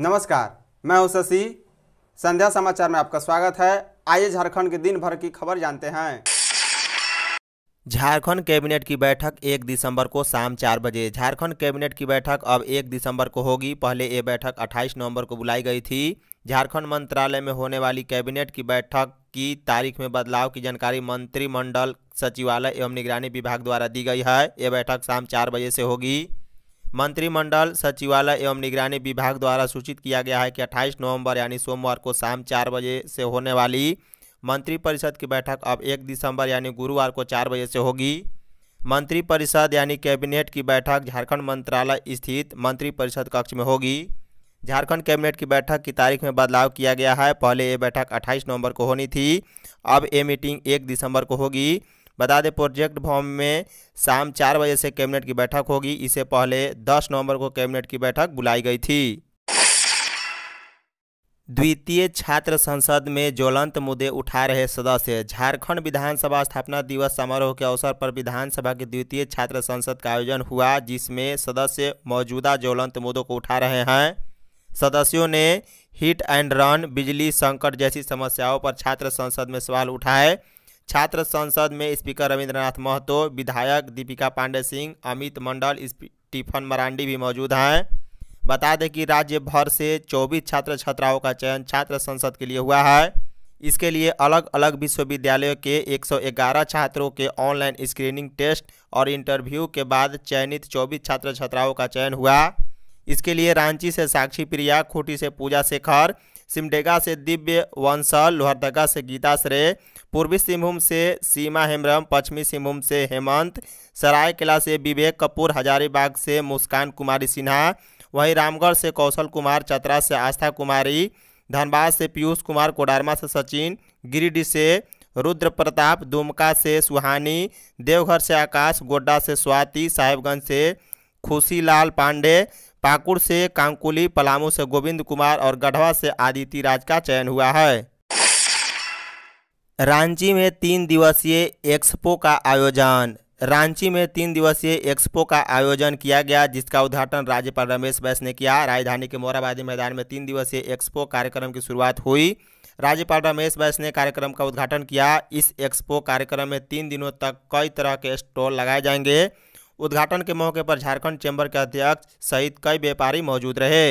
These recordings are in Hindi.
नमस्कार मैं हूं शशि संध्या समाचार में आपका स्वागत है आइए झारखंड के दिन भर की खबर जानते हैं झारखंड कैबिनेट की बैठक एक दिसंबर को शाम चार बजे झारखंड कैबिनेट की बैठक अब एक दिसंबर को होगी पहले ये बैठक 28 नवंबर को बुलाई गई थी झारखंड मंत्रालय में होने वाली कैबिनेट की बैठक की तारीख में बदलाव की जानकारी मंत्रिमंडल सचिवालय एवं निगरानी विभाग द्वारा दी गई है यह बैठक शाम चार बजे से होगी मंत्रिमंडल सचिवालय एवं निगरानी विभाग द्वारा सूचित किया गया है कि 28 नवंबर यानी सोमवार को शाम चार बजे से होने वाली मंत्रिपरिषद की बैठक अब एक दिसंबर यानी गुरुवार को चार बजे से होगी मंत्रिपरिषद यानी कैबिनेट की बैठक झारखंड मंत्रालय स्थित मंत्रिपरिषद कक्ष में होगी झारखंड कैबिनेट की बैठक की तारीख में बदलाव किया गया है पहले ये बैठक 28 नवंबर को होनी थी अब ये मीटिंग 1 दिसंबर को होगी बता दें प्रोजेक्ट भवन में शाम चार बजे से कैबिनेट की बैठक होगी इससे पहले 10 नवंबर को कैबिनेट की बैठक बुलाई गई थी द्वितीय छात्र संसद में ज्वलंत मुद्दे उठा रहे सदस्य झारखंड विधानसभा स्थापना दिवस समारोह के अवसर पर विधानसभा के द्वितीय छात्र संसद का आयोजन हुआ जिसमें सदस्य मौजूदा ज्वलंत मुद्दों को उठा रहे हैं सदस्यों ने हिट एंड रन बिजली संकट जैसी समस्याओं पर छात्र संसद में सवाल उठाए छात्र संसद में स्पीकर रविंद्रनाथ महतो विधायक दीपिका पांडे सिंह अमित मंडल स्टीफन मरांडी भी मौजूद हैं बता दें कि राज्य भर से 24 छात्र छात्राओं का चयन छात्र संसद के लिए हुआ है इसके लिए अलग अलग विश्वविद्यालयों के 111 छात्रों के ऑनलाइन स्क्रीनिंग टेस्ट और इंटरव्यू के बाद चयनित 24 छात्र छात्राओं का चयन हुआ इसके लिए रांची से साक्षी प्रिया खूंटी से पूजा शेखर सिमडेगा से दिव्य वंशल लोहरदगा से गीता श्रेय पूर्वी सिंहभूम से सीमा हेम्ब्रम पश्चिमी सिंहभूम से हेमंत सरायकला से विवेक कपूर हजारीबाग से मुस्कान कुमारी सिन्हा वहीं रामगढ़ से कौशल कुमार चतरा से आस्था कुमारी धनबाद से पीयूष कुमार कोडारमा से सचिन गिरिडीह से रुद्र प्रताप दुमका से सुहानी देवघर से आकाश गोड्डा से स्वाति साहेबगंज से खुशीलाल पांडे पाकुड़ से कांकुली पलामू से गोविंद कुमार और गढ़वा से आदित्य राज का चयन हुआ है रांची में तीन दिवसीय एक्सपो का आयोजन रांची में तीन दिवसीय एक्सपो का आयोजन किया गया जिसका उद्घाटन राज्यपाल रमेश बैस ने किया राजधानी के मोराबादी मैदान में तीन दिवसीय एक्सपो कार्यक्रम की शुरुआत हुई राज्यपाल रमेश बैस ने कार्यक्रम का उद्घाटन किया इस एक्सपो कार्यक्रम में तीन दिनों तक कई तरह के स्टॉल लगाए जाएंगे उद्घाटन के मौके पर झारखंड चैम्बर के अध्यक्ष सहित कई व्यापारी मौजूद रहे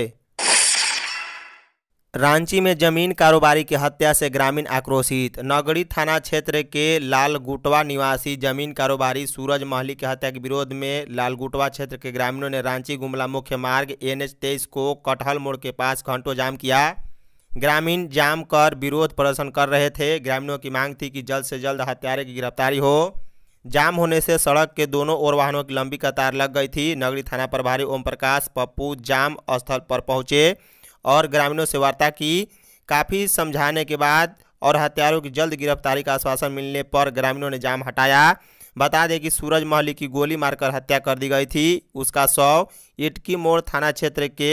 रांची में जमीन कारोबारी की हत्या से ग्रामीण आक्रोशित नगरी थाना क्षेत्र के लालगुटवा निवासी जमीन कारोबारी सूरज महली की हत्या के विरोध में लालगुटवा क्षेत्र के ग्रामीणों ने रांची गुमला मुख्य मार्ग एच तेईस को कटहल मोड़ के पास घंटों जाम किया ग्रामीण जाम कर विरोध प्रदर्शन कर रहे थे ग्रामीणों की मांग थी कि जल्द से जल्द हत्यारे की गिरफ्तारी हो जाम होने से सड़क के दोनों ओर वाहनों की लंबी कतार लग गई थी नगरी थाना प्रभारी ओम प्रकाश पप्पू जाम स्थल पर पहुंचे और ग्रामीणों से वार्ता की काफ़ी समझाने के बाद और हत्यारों की जल्द गिरफ्तारी का आश्वासन मिलने पर ग्रामीणों ने जाम हटाया बता दें कि सूरज महली की गोली मारकर हत्या कर दी गई थी उसका शव इटकी मोड़ थाना क्षेत्र के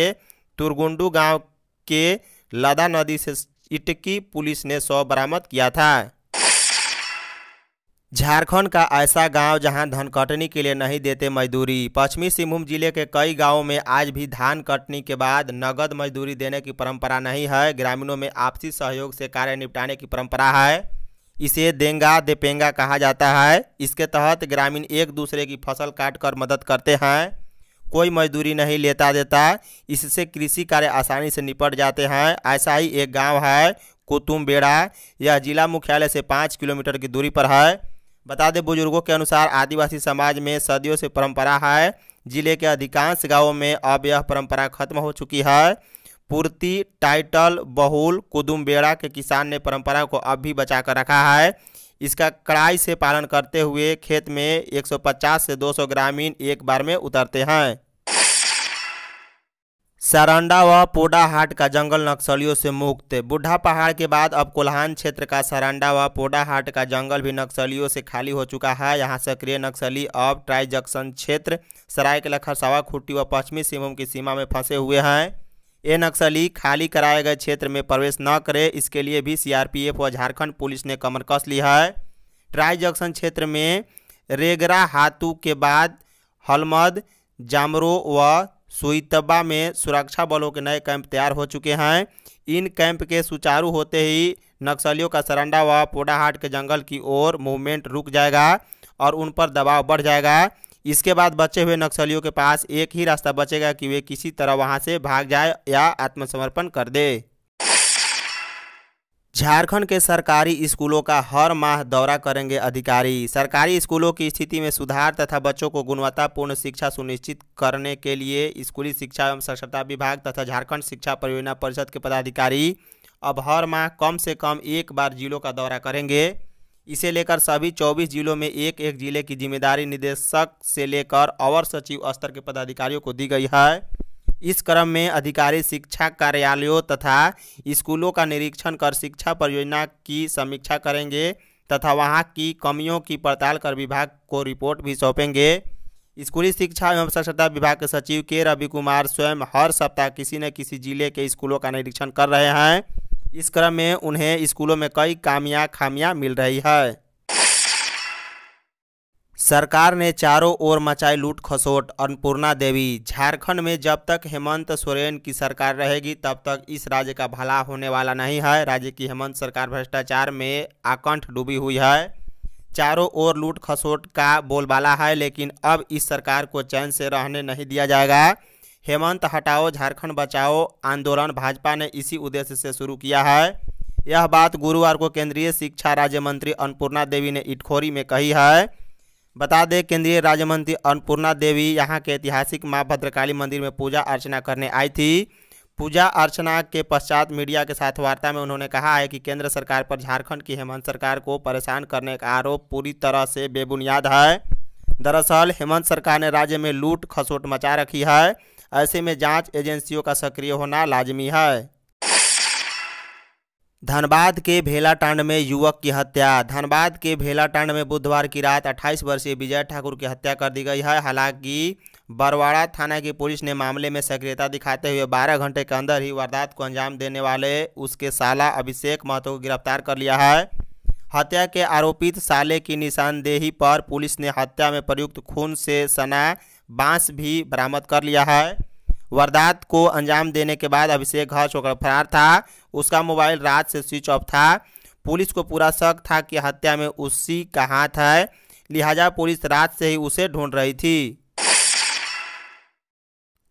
तुरगुंडू गांव के लदा नदी से इटकी पुलिस ने शव बरामद किया था झारखंड का ऐसा गांव जहां धान कटनी के लिए नहीं देते मजदूरी पश्चिमी सिंहभूम जिले के कई गांवों में आज भी धान कटनी के बाद नगद मजदूरी देने की परंपरा नहीं है ग्रामीणों में आपसी सहयोग से कार्य निपटाने की परंपरा है इसे देंगा देपेंगा कहा जाता है इसके तहत ग्रामीण एक दूसरे की फसल काट कर मदद करते हैं कोई मजदूरी नहीं लेता देता इससे कृषि कार्य आसानी से निपट जाते हैं ऐसा ही एक गाँव है कुतुम बेड़ा यह जिला मुख्यालय से पाँच किलोमीटर की दूरी पर है बता दें बुजुर्गों के अनुसार आदिवासी समाज में सदियों से परंपरा है जिले के अधिकांश गांवों में अब यह परंपरा खत्म हो चुकी है पूर्ति टाइटल बहुल कुदुम्बेड़ा के किसान ने परंपरा को अब भी बचा कर रखा है इसका कड़ाई से पालन करते हुए खेत में 150 से 200 ग्रामीण एक बार में उतरते हैं सारंडा व पोडाहाट का जंगल नक्सलियों से मुक्त बुढ़ा पहाड़ के बाद अब कोल्हान क्षेत्र का सारंडा व पोडाहाट का जंगल भी नक्सलियों से खाली हो चुका है यहां सक्रिय नक्सली अब ट्राई जंक्शन क्षेत्र सरायकेला खरसावा खुट्टी व पश्चिमी सिंहभूम की सीमा में फंसे हुए हैं ये नक्सली खाली कराए गए क्षेत्र में प्रवेश न करे इसके लिए भी सी व झारखंड पुलिस ने कमर कस ली है ट्राई जंक्शन क्षेत्र में रेगरा हाथू के बाद हलमद जामरो व सोईतबा में सुरक्षा बलों के नए कैंप तैयार हो चुके हैं इन कैंप के सुचारू होते ही नक्सलियों का सरंडा व पोडाहाट के जंगल की ओर मूवमेंट रुक जाएगा और उन पर दबाव बढ़ जाएगा इसके बाद बचे हुए नक्सलियों के पास एक ही रास्ता बचेगा कि वे किसी तरह वहां से भाग जाए या आत्मसमर्पण कर दे झारखंड के सरकारी स्कूलों का हर माह दौरा करेंगे अधिकारी सरकारी स्कूलों की स्थिति में सुधार तथा बच्चों को गुणवत्तापूर्ण शिक्षा सुनिश्चित करने के लिए स्कूली शिक्षा एवं साक्षरता विभाग तथा झारखंड शिक्षा परियोजना परिषद के पदाधिकारी अब हर माह कम से कम एक बार जिलों का दौरा करेंगे इसे लेकर सभी 24 जिलों में एक एक जिले की जिम्मेदारी निदेशक से लेकर अवर सचिव स्तर के पदाधिकारियों को दी गई है इस क्रम में अधिकारी शिक्षा कार्यालयों तथा स्कूलों का निरीक्षण कर शिक्षा परियोजना की समीक्षा करेंगे तथा वहां की कमियों की पड़ताल कर विभाग को रिपोर्ट भी सौंपेंगे स्कूली शिक्षा एवं साक्षरता विभाग के सचिव के रवि कुमार स्वयं हर सप्ताह किसी न किसी जिले के स्कूलों का निरीक्षण कर रहे हैं इस क्रम में उन्हें स्कूलों में कई कामियां खामियां मिल रही है सरकार ने चारों ओर मचाई लूट खसोट अन्नपूर्णा देवी झारखंड में जब तक हेमंत सोरेन की सरकार रहेगी तब तक इस राज्य का भला होने वाला नहीं है राज्य की हेमंत सरकार भ्रष्टाचार में आकंठ डूबी हुई है चारों ओर लूट खसोट का बोलबाला है लेकिन अब इस सरकार को चैन से रहने नहीं दिया जाएगा हेमंत हटाओ झारखंड बचाओ आंदोलन भाजपा ने इसी उद्देश्य से शुरू किया है यह बात गुरुवार को केंद्रीय शिक्षा राज्य मंत्री अन्नपूर्णा देवी ने इटखोरी में कही है बता दें केंद्रीय राज्य मंत्री अन्नपूर्णा देवी यहाँ के ऐतिहासिक माँ भद्रकाली मंदिर में पूजा अर्चना करने आई थी पूजा अर्चना के पश्चात मीडिया के साथ वार्ता में उन्होंने कहा है कि केंद्र सरकार पर झारखंड की हेमंत सरकार को परेशान करने का आरोप पूरी तरह से बेबुनियाद है दरअसल हेमंत सरकार ने राज्य में लूट खसोट मचा रखी है ऐसे में जांच एजेंसियों का सक्रिय होना लाजमी है धनबाद के भेलाटांड में युवक की हत्या धनबाद के भेलाटांड में बुधवार की रात 28 वर्षीय विजय ठाकुर की हत्या कर दी गई है हालांकि बरवाड़ा थाना की पुलिस ने मामले में सक्रियता दिखाते हुए 12 घंटे के अंदर ही वारदात को अंजाम देने वाले उसके साला अभिषेक महतो को गिरफ्तार कर लिया है हत्या के आरोपित साले की निशानदेही पर पुलिस ने हत्या में प्रयुक्त खून से सना बांस भी बरामद कर लिया है वारदात को अंजाम देने के बाद अभिषेक घर छोड़कर फरार था उसका मोबाइल रात से स्विच ऑफ था पुलिस को पूरा शक था कि हत्या में उसी का हाथ है लिहाजा पुलिस रात से ही उसे ढूंढ रही थी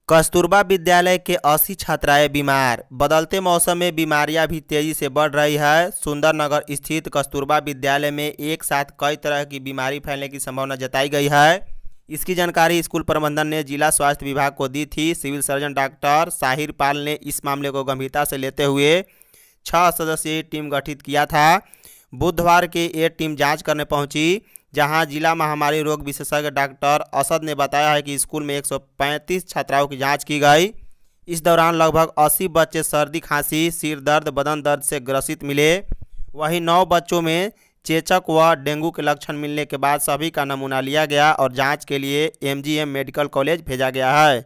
कस्तूरबा विद्यालय के 80 छात्राएं बीमार बदलते मौसम में बीमारियां भी तेजी से बढ़ रही है सुंदरनगर स्थित कस्तूरबा विद्यालय में एक साथ कई तरह की बीमारी फैलने की संभावना जताई गई है इसकी जानकारी स्कूल प्रबंधन ने जिला स्वास्थ्य विभाग को दी थी civil surgeon doctor Sahir Pal ने इस मामले को गंभीरता से लेते हुए छः सदस्यीय टीम गठित किया था बुधवार के ये टीम जांच करने पहुंची जहां जिला महामारी रोग विशेषज्ञ डॉक्टर असद ने बताया है कि स्कूल में 135 छात्राओं की जांच की गई इस दौरान लगभग 80 बच्चे सर्दी खांसी सिर दर्द बदन दर्द से ग्रसित मिले वहीं नौ बच्चों में चेचक व डेंगू के लक्षण मिलने के बाद सभी का नमूना लिया गया और जांच के लिए एमजीएम मेडिकल कॉलेज भेजा गया है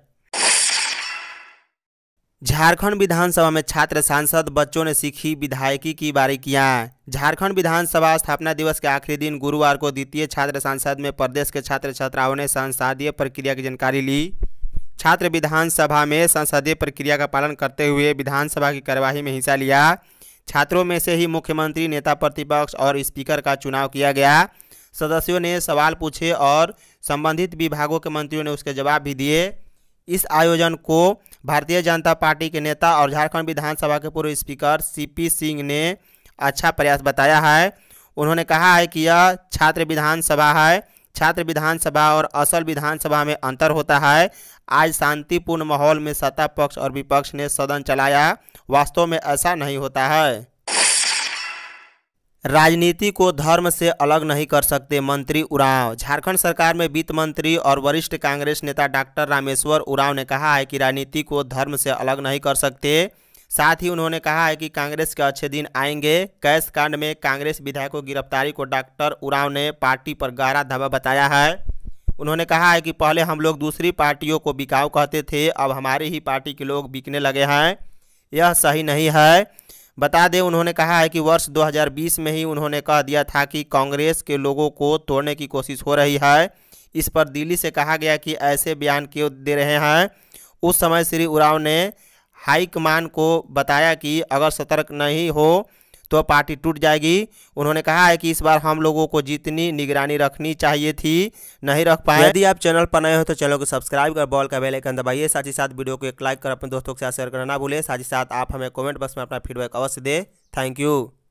झारखंड विधानसभा में छात्र सांसद बच्चों ने सीखी विधायकी की किया झारखंड विधानसभा स्थापना दिवस के आखिरी दिन गुरुवार को द्वितीय छात्र सांसद में प्रदेश के छात्र छात्राओं ने संसदीय प्रक्रिया की जानकारी ली छात्र विधानसभा में संसदीय प्रक्रिया का पालन करते हुए विधानसभा की कार्यवाही में हिस्सा लिया छात्रों में से ही मुख्यमंत्री नेता प्रतिपक्ष और स्पीकर का चुनाव किया गया सदस्यों ने सवाल पूछे और संबंधित विभागों के मंत्रियों ने उसके जवाब भी दिए इस आयोजन को भारतीय जनता पार्टी के नेता और झारखंड विधानसभा के पूर्व स्पीकर सीपी सिंह ने अच्छा प्रयास बताया है उन्होंने कहा है कि यह छात्र विधानसभा है छात्र विधानसभा और असल विधानसभा में अंतर होता है आज शांतिपूर्ण माहौल में सत्ता पक्ष और विपक्ष ने सदन चलाया वास्तव में ऐसा नहीं होता है राजनीति को धर्म से अलग नहीं कर सकते मंत्री उरांव झारखंड सरकार में वित्त मंत्री और वरिष्ठ कांग्रेस नेता डॉक्टर रामेश्वर उरांव ने कहा है कि राजनीति को धर्म से अलग नहीं कर सकते साथ ही उन्होंने कहा है कि कांग्रेस के अच्छे दिन आएंगे कैश कांड में कांग्रेस विधायकों की गिरफ्तारी को डॉक्टर उरांव ने पार्टी पर गहरा धबा बताया है उन्होंने कहा है कि पहले हम लोग दूसरी पार्टियों को बिकाऊ कहते थे अब हमारी ही पार्टी के लोग बिकने लगे हैं यह सही नहीं है बता दें उन्होंने कहा है कि वर्ष 2020 में ही उन्होंने कह दिया था कि कांग्रेस के लोगों को तोड़ने की कोशिश हो रही है इस पर दिल्ली से कहा गया कि ऐसे बयान क्यों दे रहे हैं उस समय श्री उराव ने हाईकमान को बताया कि अगर सतर्क नहीं हो तो पार्टी टूट जाएगी उन्होंने कहा है कि इस बार हम लोगों को जितनी निगरानी रखनी चाहिए थी नहीं रख पाए यदि आप चैनल पर नए हो तो चैनल को सब्सक्राइब कर बॉल का बेलाइकन दबाइए साथ ही साथ वीडियो को एक लाइक कर अपने दोस्तों के साथ शेयर करना भूलें साथ ही साथ आप हमें कॉमेंट बॉक्स में अपना फीडबैक अवश्य दें थैंक यू